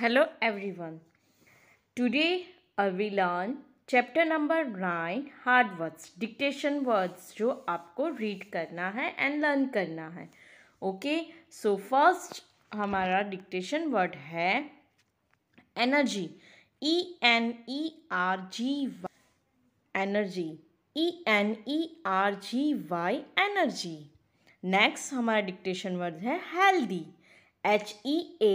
Hello everyone. Today I will learn chapter number nine hard words dictation words जो आपको read करना है and learn करना है ओके सो फर्स्ट हमारा डिक्टेशन वर्ड है energy E N E R G Y energy E N E R G Y energy next हमारा dictation word है healthy H E A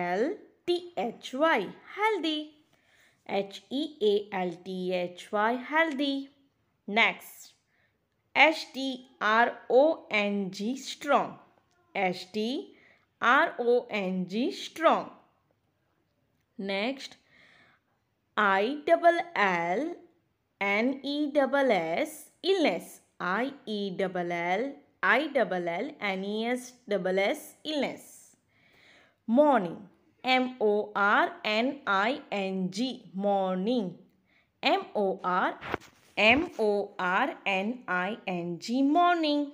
L T-H-Y, healthy. H-E-A-L-T-H-Y, healthy. Next, S-T-R-O-N-G, strong. S-T-R-O-N-G, strong. Next, I double L N E double illness double L I double double illness morning M O R N I N G morning M O R M O R N I N G morning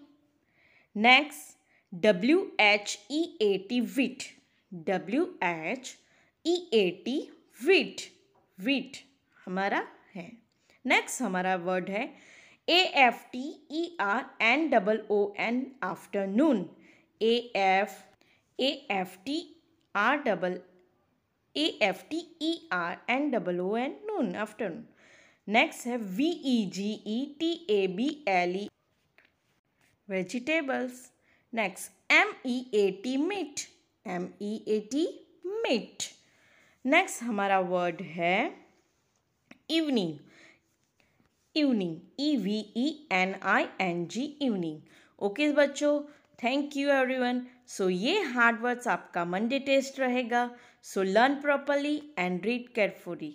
next W H E A T wheat W H E A T wheat wheat हमारा है next हमारा word है A F T E R N double O N afternoon A F A F T R double A F T E R N double O N Noon afternoon next है V E G E T A B L E vegetables next M E A T meat M E A T meat next हमारा word है evening evening E V E N I N G evening okay बच्चों thank you everyone so ये hard words आपका Monday test रहेगा so learn properly and read carefully